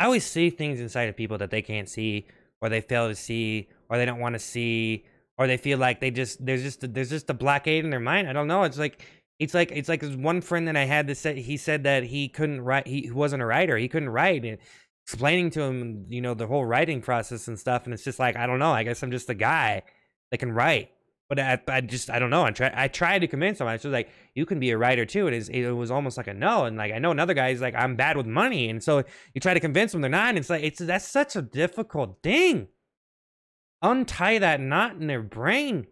I always see things inside of people that they can't see, or they fail to see, or they don't want to see, or they feel like they just there's just a, there's just a blockade in their mind. I don't know. It's like it's like it's like this one friend that I had that said he said that he couldn't write. He wasn't a writer. He couldn't write. And explaining to him, you know, the whole writing process and stuff. And it's just like I don't know. I guess I'm just a guy that can write. But I, I just I don't know. I try I tried to convince him. I was like, you can be a writer too. And it, it was almost like a no. And like I know another guy is like I'm bad with money, and so you try to convince them they're not. And it's like it's that's such a difficult thing. Untie that knot in their brain.